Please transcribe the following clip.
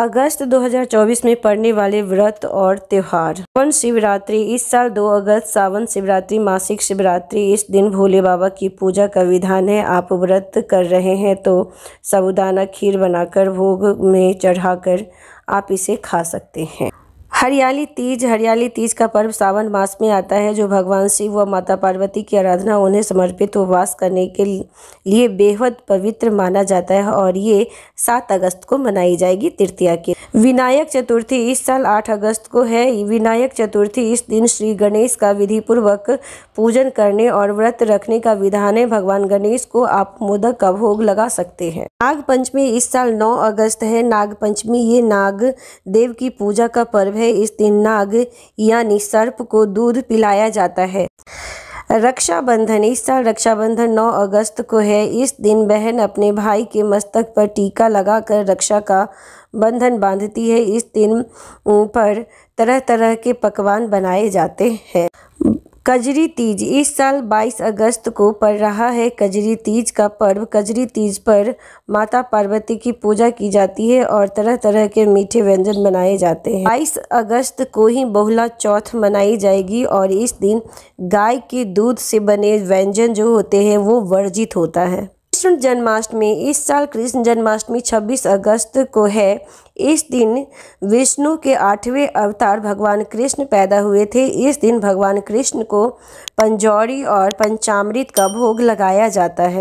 अगस्त 2024 में पड़ने वाले व्रत और त्यौहार सावन शिवरात्रि इस साल 2 अगस्त सावन शिवरात्रि मासिक शिवरात्रि इस दिन भोले बाबा की पूजा का विधान है आप व्रत कर रहे हैं तो साबुदाना खीर बनाकर भोग में चढ़ाकर आप इसे खा सकते हैं हरियाली तीज हरियाली तीज का पर्व सावन मास में आता है जो भगवान शिव व माता पार्वती की आराधना उन्हें समर्पित उपवास करने के लिए बेहद पवित्र माना जाता है और ये सात अगस्त को मनाई जाएगी तृतीया की विनायक चतुर्थी इस साल आठ अगस्त को है विनायक चतुर्थी इस दिन श्री गणेश का विधिपूर्वक पूजन करने और व्रत रखने का विधान है भगवान गणेश को आप मोदक का भोग लगा सकते हैं नाग पंचमी इस साल नौ अगस्त है नाग पंचमी ये नाग देव की पूजा का पर्व है इस दिन नाग यानी सर्प को दूध पिलाया जाता है रक्षाबंधन इस साल रक्षाबंधन 9 अगस्त को है इस दिन बहन अपने भाई के मस्तक पर टीका लगाकर रक्षा का बंधन बांधती है इस दिन पर तरह तरह के पकवान बनाए जाते हैं कजरी तीज इस साल 22 अगस्त को पड़ रहा है कजरी तीज का पर्व कजरी तीज पर माता पार्वती की पूजा की जाती है और तरह तरह के मीठे व्यंजन बनाए जाते हैं 22 अगस्त को ही बहुला चौथ मनाई जाएगी और इस दिन गाय के दूध से बने व्यंजन जो होते हैं वो वर्जित होता है कृष्ण जन्माष्टमी इस साल कृष्ण जन्माष्टमी 26 अगस्त को है इस दिन विष्णु के आठवें अवतार भगवान कृष्ण पैदा हुए थे इस दिन भगवान कृष्ण को पंजौरी और पंचामृत का भोग लगाया जाता है